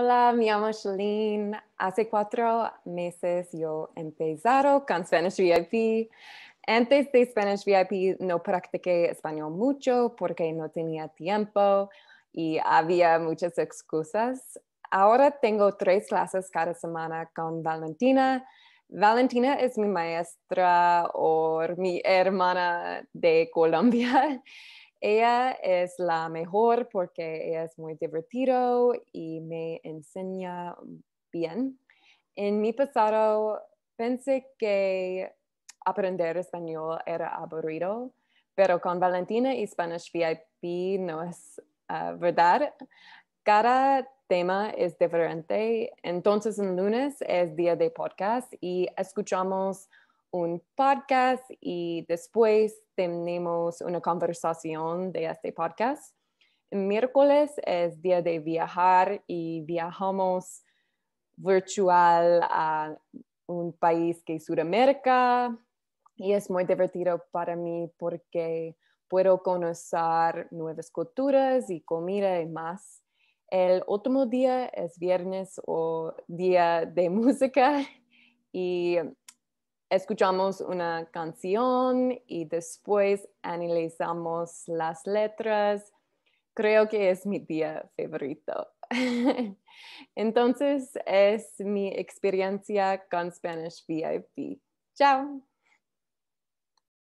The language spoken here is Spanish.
Hola, me llamo Shalene. Hace cuatro meses yo empezado con Spanish VIP. Antes de Spanish VIP no practiqué español mucho porque no tenía tiempo y había muchas excusas. Ahora tengo tres clases cada semana con Valentina. Valentina es mi maestra o mi hermana de Colombia Ella es la mejor porque es muy divertido y me enseña bien. En mi pasado pensé que aprender español era aburrido, pero con Valentina y Spanish VIP no es ah, verdad. Cada tema es diferente. Entonces, el lunes es día de podcast y escuchamos un podcast y después tenemos una conversación de este podcast. miércoles es día de viajar y viajamos virtual a un país que es Sudamérica y es muy divertido para mí porque puedo conocer nuevas culturas y comida y más. El último día es viernes o día de música y escuchamos una canción y después analizamos las letras. Creo que es mi día favorito. Entonces es mi experiencia con Spanish VIP. Chao.